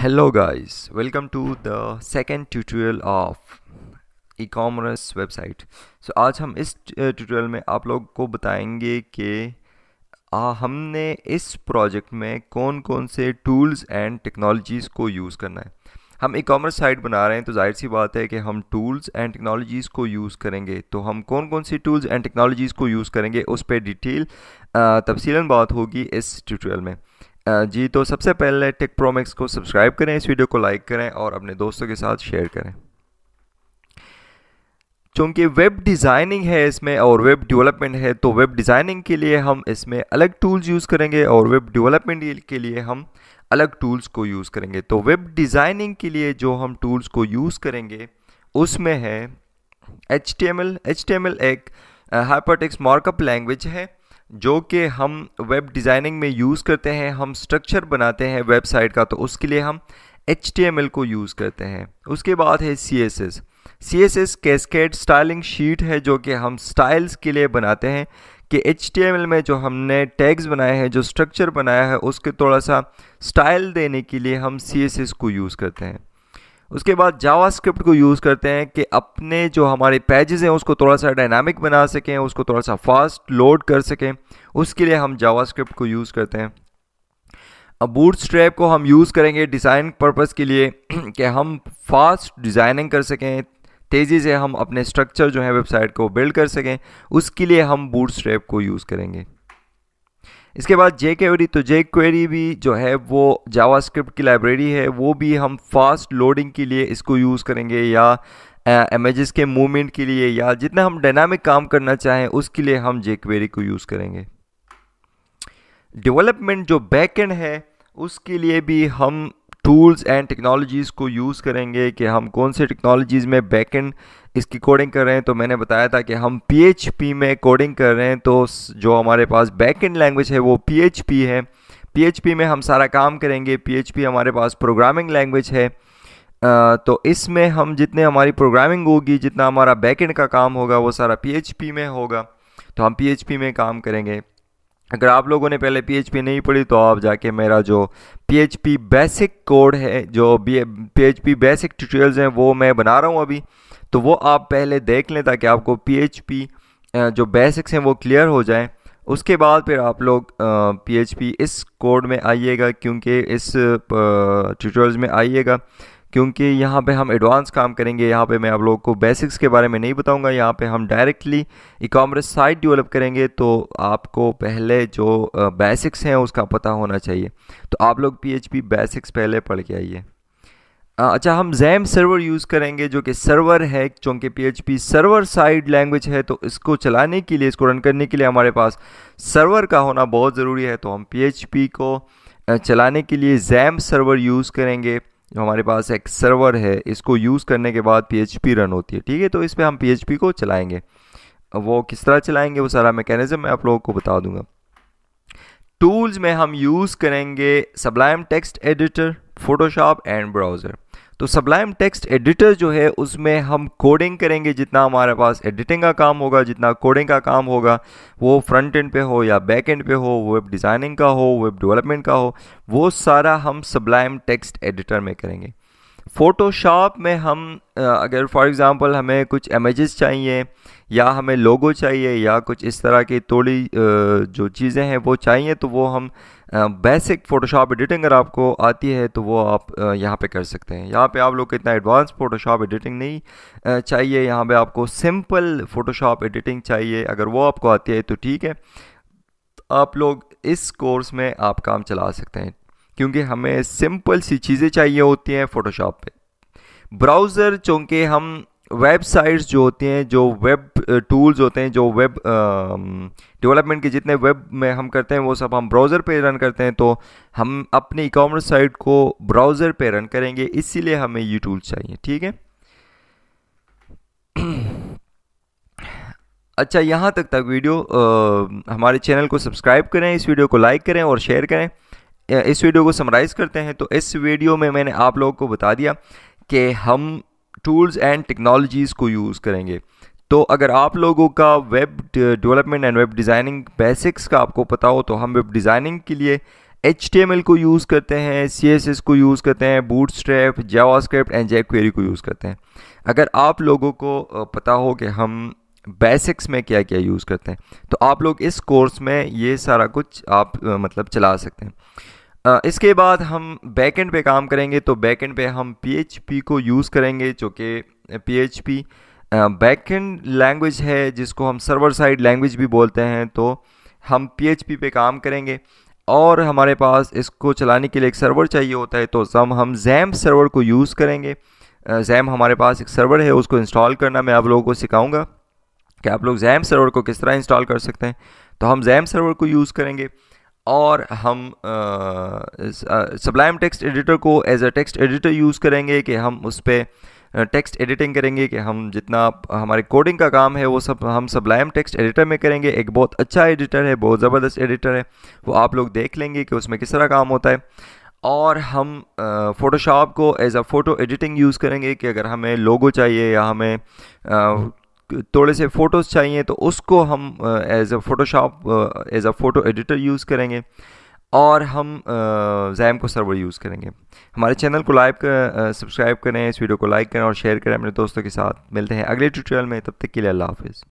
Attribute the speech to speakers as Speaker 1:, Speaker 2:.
Speaker 1: hello guys welcome to the second tutorial of e commerce website so आज हम इस tutorial में आप लोग को बताएंगे कि हमने इस प्रोजेक्ट में कौन कौन से टूल्स एंड टेक्नोलॉजीज़ को यूज़ करना है हम ई कॉमर्स साइट बना रहे हैं तो जाहिर सी बात है कि हम टूल्स एंड टेक्नोलॉजीज़ को यूज़ करेंगे तो हम कौन कौन सी टूल्स एंड टेक्नोलॉजीज़ को यूज़ करेंगे उस पर डिटेल तफसीला बात होगी इस ट्यूटोरियल में जी तो सबसे पहले टेक प्रोमैक्स को सब्सक्राइब करें इस वीडियो को लाइक करें और अपने दोस्तों के साथ शेयर करें चूँकि वेब डिज़ाइनिंग है इसमें और वेब डेवलपमेंट है तो वेब डिज़ाइनिंग के लिए हम इसमें अलग टूल्स यूज़ करेंगे और वेब डेवलपमेंट के लिए हम अलग टूल्स को यूज़ करेंगे तो वेब डिज़ाइनिंग के लिए जो हम टूल्स को यूज़ करेंगे उसमें है H T M L H T M L एक हाइपर मार्कअप लैंग्वेज है जो कि हम वेब डिज़ाइनिंग में यूज़ करते हैं हम स्ट्रक्चर बनाते हैं वेबसाइट का तो उसके लिए हम एच को यूज़ करते हैं उसके बाद है C S S C S S cascade styling sheet है जो कि हम स्टाइल्स के लिए बनाते हैं कि एच में जो हमने टैग्स बनाए हैं जो स्ट्रक्चर बनाया है उसके थोड़ा सा स्टाइल देने के लिए हम सी एस एस को यूज़ करते हैं उसके बाद जावास्क्रिप्ट को यूज़ करते हैं कि अपने जो हमारे पेजेस हैं उसको थोड़ा सा डायनामिक बना सकें उसको थोड़ा सा फास्ट लोड कर सकें उसके लिए हम जावास्क्रिप्ट को यूज़ करते हैं अब बूट स्ट्रैप को हम यूज़ करेंगे डिज़ाइन पर्पज़ के लिए कि हम फास्ट डिज़ाइनिंग कर सकें तेज़ी से हम अपने स्ट्रक्चर जो है वेबसाइट को बिल्ड कर सकें उसके लिए हम बूट स्ट्रैप को यूज़ करेंगे इसके बाद जे क्वेरी तो जे क्वेरी भी जो है वो जावास्क्रिप्ट की लाइब्रेरी है वो भी हम फास्ट लोडिंग के लिए इसको यूज़ करेंगे या इमेजेस के मूवमेंट के लिए या जितना हम डायनामिक काम करना चाहें उसके लिए हम जे क्वेरी को यूज़ करेंगे डेवलपमेंट जो बैकेंड है उसके लिए भी हम टूल्स एंड टेक्नोलॉजीज़ को यूज़ करेंगे कि हम कौन से टेक्नोलॉजीज़ में बैकएंड इसकी कोडिंग कर रहे हैं तो मैंने बताया था कि हम पी में कोडिंग कर रहे हैं तो जो हमारे पास बैकेंड लैंग्वेज है वो पी है पी में हम सारा काम करेंगे पी हमारे पास प्रोग्रामिंग लैंग्वेज है तो इसमें हम जितने हमारी प्रोग्रामिंग होगी जितना हमारा बैकेंड का काम होगा वो सारा पी में होगा तो हम पी में काम करेंगे अगर आप लोगों ने पहले पीएचपी नहीं पढ़ी तो आप जाके मेरा जो पीएचपी बेसिक कोड है जो पीएचपी बेसिक ट्यूटोरियल्स हैं वो मैं बना रहा हूँ अभी तो वो आप पहले देख लें ताकि आपको पीएचपी जो बेसिक्स हैं वो क्लियर हो जाए उसके बाद फिर आप लोग पीएचपी इस कोड में आइएगा क्योंकि इस ट्यूटोरियल्स में आइएगा क्योंकि यहाँ पे हम एडवांस काम करेंगे यहाँ पे मैं आप लोगों को बेसिक्स के बारे में नहीं बताऊंगा यहाँ पे हम directly e commerce site develop करेंगे तो आपको पहले जो बेसिक्स हैं उसका पता होना चाहिए तो आप लोग पी बेसिक्स पहले पढ़ के आइए अच्छा हम जैम सर्वर यूज़ करेंगे जो कि सर्वर है चूँकि पी सर्वर साइड लैंग्वेज है तो इसको चलाने के लिए इसको रन करने के लिए हमारे पास सर्वर का होना बहुत ज़रूरी है तो हम पी को चलाने के लिए जैम सर्वर यूज़ करेंगे जो हमारे पास एक सर्वर है इसको यूज़ करने के बाद पी रन होती है ठीक है तो इस पर हम पी को चलाएँगे वो किस तरह चलाएँगे वो सारा मैकेनिज़्म मैं आप लोगों को बता दूँगा टूल्स में हम यूज़ करेंगे Sublime Text editor Photoshop and browser तो सब्लाइम टेक्स्ट एडिटर जो है उसमें हम कोडिंग करेंगे जितना हमारे पास एडिटिंग का काम होगा जितना कोडिंग का काम होगा वो फ्रंट एंड पे हो या बैक एंड पे हो वेब डिज़ाइनिंग का हो वेब डेवलपमेंट का हो वो सारा हम सब्लाइम टेक्स्ट एडिटर में करेंगे फ़ोटोशॉप में हम अगर फॉर एग्ज़ाम्पल हमें कुछ इमेजेस चाहिए या हमें लोगो चाहिए या कुछ इस तरह की थोड़ी जो चीज़ें हैं वो चाहिए तो वो हम बेसिक फ़ोटोशॉप एडिटिंग अगर आपको आती है तो वो आप यहाँ पे कर सकते हैं यहाँ पे आप लोग को इतना एडवांस फ़ोटोशॉप एडिटिंग नहीं चाहिए यहाँ पे आपको सिंपल फ़ोटोशॉप एडिटिंग चाहिए अगर वो आपको आती है तो ठीक है आप लोग इस कोर्स में आप काम चला सकते हैं क्योंकि हमें सिंपल सी चीज़ें चाहिए होती हैं फ़ोटोशॉप पर ब्राउज़र चूँकि हम वेबसाइट्स जो होती हैं जो वेब टूल्स होते हैं जो वेब डेवलपमेंट के जितने वेब में हम करते हैं वो सब हम ब्राउज़र पे रन करते हैं तो हम अपने ई कॉमर्स साइट को ब्राउज़र पे रन करेंगे इसीलिए हमें ये टूल्स चाहिए ठीक है अच्छा यहाँ तक तक वीडियो आ, हमारे चैनल को सब्सक्राइब करें इस वीडियो को लाइक करें और शेयर करें इस वीडियो को समराइज़ करते हैं तो इस वीडियो में मैंने आप लोगों को बता दिया कि हम टूल्स एंड टेक्नोलॉजीज़ को यूज़ करेंगे तो अगर आप लोगों का web development and web designing basics का आपको पता हो तो हम वेब डिज़ाइनिंग के लिए एच को यूज़ करते हैं सी को यूज़ करते हैं Bootstrap JavaScript and jQuery को यूज़ करते हैं अगर आप लोगों को पता हो कि हम बेसिक्स में क्या क्या यूज़ करते हैं तो आप लोग इस कोर्स में ये सारा कुछ आप मतलब चला सकते हैं इसके बाद हम बैकेंड पे काम करेंगे तो बैकेंड पे हम पी को यूज़ करेंगे जो कि पी बैकहेंड लैंग्वेज है जिसको हम सर्वर साइड लैंग्वेज भी बोलते हैं तो हम PHP पे काम करेंगे और हमारे पास इसको चलाने के लिए एक सर्वर चाहिए होता है तो जम हम जैम सर्वर को यूज़ करेंगे जैम हमारे पास एक सर्वर है उसको इंस्टॉल करना मैं आप लोगों को सिखाऊंगा कि आप लोग जैम सर्वर को किस तरह इंस्टॉल कर सकते हैं तो हम जैम सर्वर को यूज़ करेंगे और हम सबलाइम टेक्स्ट एडिटर को as a text editor use करेंगे कि हम उस पर टेक्स्ट एडिटिंग करेंगे कि हम जितना हमारे कोडिंग का काम है वो सब हम सब लाइम टेक्स्ट एडिटर में करेंगे एक बहुत अच्छा एडिटर है बहुत ज़बरदस्त एडिटर है वो आप लोग देख लेंगे कि उसमें किस तरह काम होता है और हम फ़ोटोशॉप को as a photo editing use करेंगे कि अगर हमें लोगो चाहिए या हमें थोड़े से फ़ोटोज़ चाहिए तो उसको हम as a Photoshop as a photo editor use करेंगे और हम जैम को सर्वर यूज़ करेंगे हमारे चैनल को लाइक कर, सब्सक्राइब करें इस वीडियो को लाइक करें और शेयर करें अपने दोस्तों के साथ मिलते हैं अगले ट्यूटोरियल में तब तक के लिए अल्लाह हाफिज़